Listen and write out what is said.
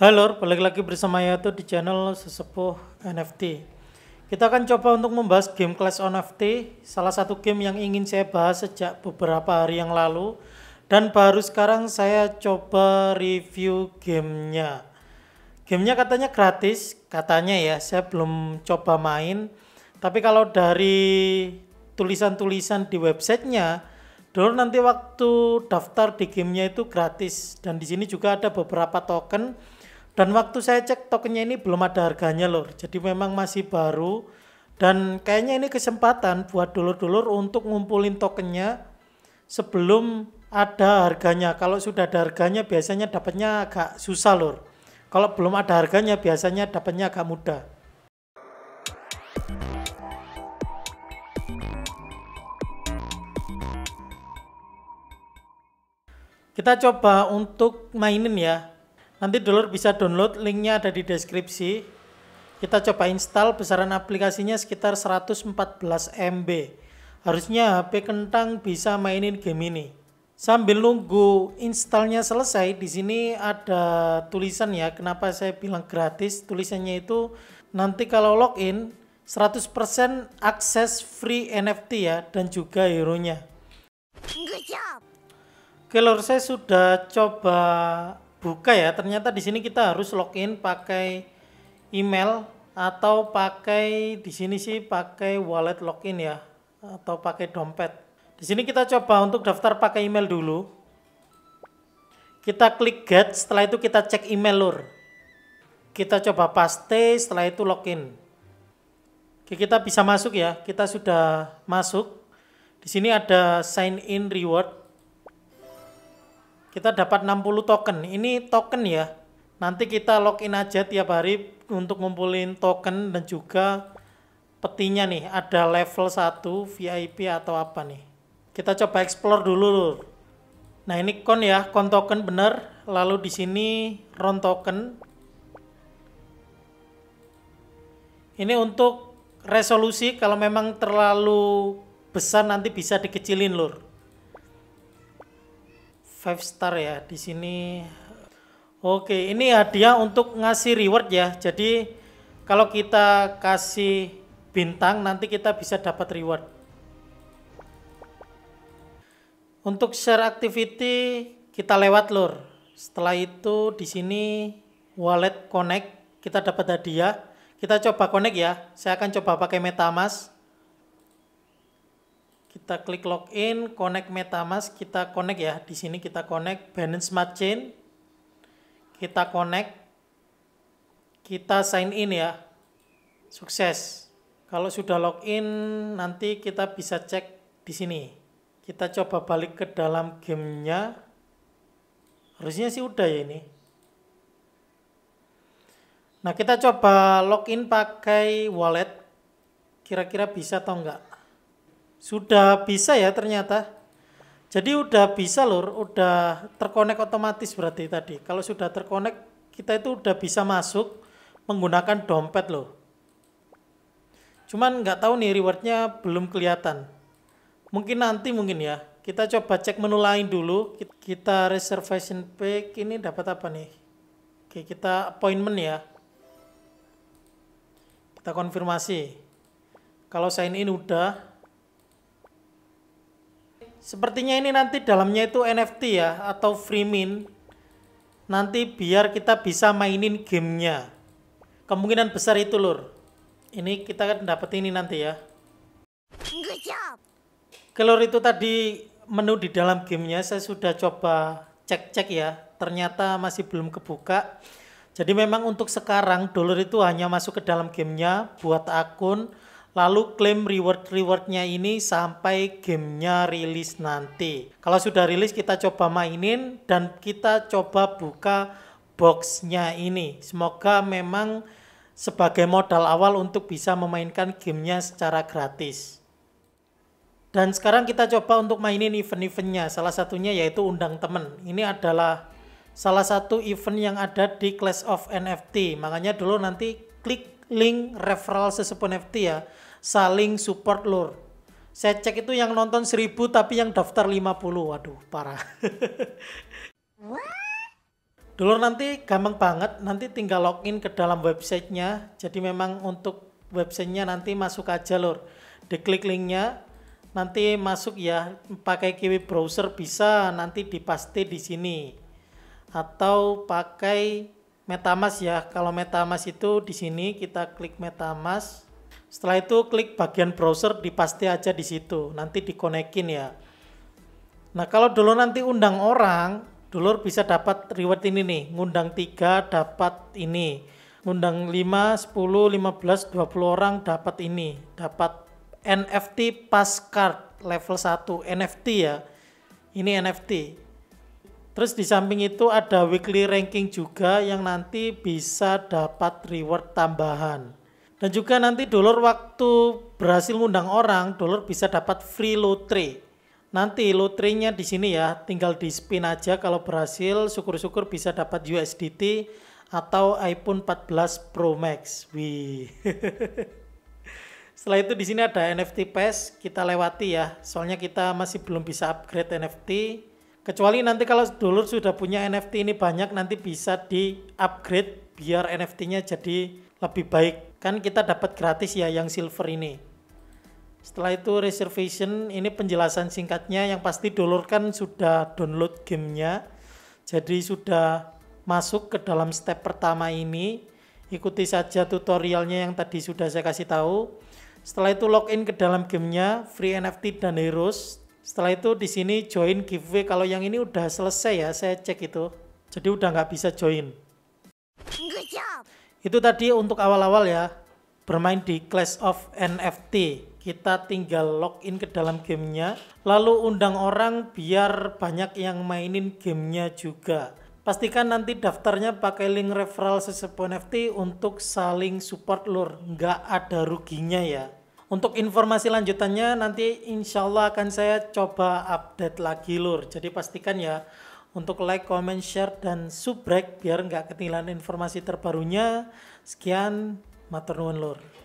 Halo, balik lagi bersama Yato di channel Sesepuh NFT. Kita akan coba untuk membahas game Clash on NFT, salah satu game yang ingin saya bahas sejak beberapa hari yang lalu dan baru sekarang saya coba review gamenya. Gamenya katanya gratis, katanya ya, saya belum coba main. Tapi kalau dari tulisan-tulisan di websitenya, dulu nanti waktu daftar di gamenya itu gratis dan di sini juga ada beberapa token dan waktu saya cek tokennya ini belum ada harganya lor. Jadi memang masih baru. Dan kayaknya ini kesempatan buat dulur-dulur untuk ngumpulin tokennya sebelum ada harganya. Kalau sudah ada harganya biasanya dapatnya agak susah lor. Kalau belum ada harganya biasanya dapatnya agak mudah. Kita coba untuk mainin ya. Nanti dulur bisa download, linknya ada di deskripsi. Kita coba install, besaran aplikasinya sekitar 114 MB. Harusnya HP kentang bisa mainin game ini. Sambil nunggu installnya selesai, di sini ada tulisan ya, kenapa saya bilang gratis. Tulisannya itu nanti kalau login 100% akses free NFT ya, dan juga hero-nya. Oke lor, saya sudah coba buka ya ternyata di sini kita harus login pakai email atau pakai di sini sih pakai wallet login ya atau pakai dompet di sini kita coba untuk daftar pakai email dulu kita klik get setelah itu kita cek email lur kita coba paste setelah itu login Oke, kita bisa masuk ya kita sudah masuk di sini ada sign in reward kita dapat 60 token. Ini token ya. Nanti kita login aja tiap hari untuk ngumpulin token dan juga petinya nih. Ada level 1 VIP atau apa nih. Kita coba explore dulu. Nah, ini kon ya, kon token bener. Lalu di sini ron token. Ini untuk resolusi kalau memang terlalu besar nanti bisa dikecilin lur five star ya di sini. Oke, ini hadiah untuk ngasih reward ya. Jadi kalau kita kasih bintang nanti kita bisa dapat reward. Untuk share activity kita lewat lur. Setelah itu di sini wallet connect kita dapat hadiah. Kita coba connect ya. Saya akan coba pakai MetaMask kita klik login, connect MetaMask, kita connect ya. Di sini kita connect Binance Smart Chain. Kita connect. Kita sign in ya. Sukses. Kalau sudah login nanti kita bisa cek di sini. Kita coba balik ke dalam gamenya. Harusnya sih udah ya ini. Nah, kita coba login pakai wallet. Kira-kira bisa atau enggak? Sudah bisa ya ternyata. Jadi udah bisa lur, udah terkonek otomatis berarti tadi. Kalau sudah terkonek, kita itu udah bisa masuk menggunakan dompet loh. Cuman nggak tahu nih rewardnya belum kelihatan. Mungkin nanti mungkin ya. Kita coba cek menu lain dulu. Kita reservation pick ini dapat apa nih? Oke, kita appointment ya. Kita konfirmasi. Kalau sign in udah, Sepertinya ini nanti dalamnya itu NFT ya atau free mint. Nanti biar kita bisa mainin gamenya. Kemungkinan besar itu lur. Ini kita akan dapat ini nanti ya. Kelur itu tadi menu di dalam gamenya saya sudah coba cek-cek ya. Ternyata masih belum kebuka. Jadi memang untuk sekarang dolar itu hanya masuk ke dalam gamenya buat akun lalu klaim reward-rewardnya ini sampai gamenya rilis nanti. Kalau sudah rilis kita coba mainin dan kita coba buka boxnya ini. Semoga memang sebagai modal awal untuk bisa memainkan gamenya secara gratis. Dan sekarang kita coba untuk mainin event-eventnya. Salah satunya yaitu undang temen. Ini adalah salah satu event yang ada di Clash of NFT. Makanya dulu nanti klik link referral sesepun NFT ya saling support lur saya cek itu yang nonton 1000 tapi yang daftar 50 waduh parah dulur nanti gampang banget nanti tinggal login ke dalam websitenya jadi memang untuk websitenya nanti masuk aja lur diklik linknya nanti masuk ya pakai kiwi browser bisa nanti dipasti di sini atau pakai MetaMask ya. Kalau MetaMask itu di sini kita klik MetaMask. Setelah itu klik bagian browser dipasti aja di situ. Nanti dikonekin ya. Nah, kalau dulu nanti undang orang, dulur bisa dapat reward ini nih. Ngundang 3 dapat ini. Ngundang 5, 10, 15, 20 orang dapat ini. Dapat NFT pass card level 1 NFT ya. Ini NFT. Terus di samping itu ada weekly ranking juga yang nanti bisa dapat reward tambahan. Dan juga nanti dolar waktu berhasil ngundang orang, dolar bisa dapat free lotre. Nanti lotrenya di sini ya, tinggal di spin aja kalau berhasil syukur-syukur bisa dapat USDT atau iPhone 14 Pro Max. Wih. Setelah itu di sini ada NFT pass e kita lewati ya. Soalnya kita masih belum bisa upgrade NFT Kecuali nanti kalau dulur sudah punya NFT ini banyak nanti bisa di-upgrade biar NFT-nya jadi lebih baik. Kan kita dapat gratis ya yang silver ini. Setelah itu reservation ini penjelasan singkatnya yang pasti dulur kan sudah download gamenya. Jadi sudah masuk ke dalam step pertama ini. Ikuti saja tutorialnya yang tadi sudah saya kasih tahu. Setelah itu login ke dalam gamenya, free NFT dan heroes setelah itu di sini join giveaway. Kalau yang ini udah selesai ya, saya cek itu. Jadi udah nggak bisa join. Itu tadi untuk awal-awal ya, bermain di Clash of NFT. Kita tinggal login ke dalam gamenya, lalu undang orang biar banyak yang mainin gamenya juga. Pastikan nanti daftarnya pakai link referral sesepuh NFT untuk saling support lur, nggak ada ruginya ya. Untuk informasi lanjutannya nanti insya Allah akan saya coba update lagi lur. Jadi pastikan ya untuk like, comment, share, dan subscribe biar nggak ketinggalan informasi terbarunya. Sekian, maturnuun lur.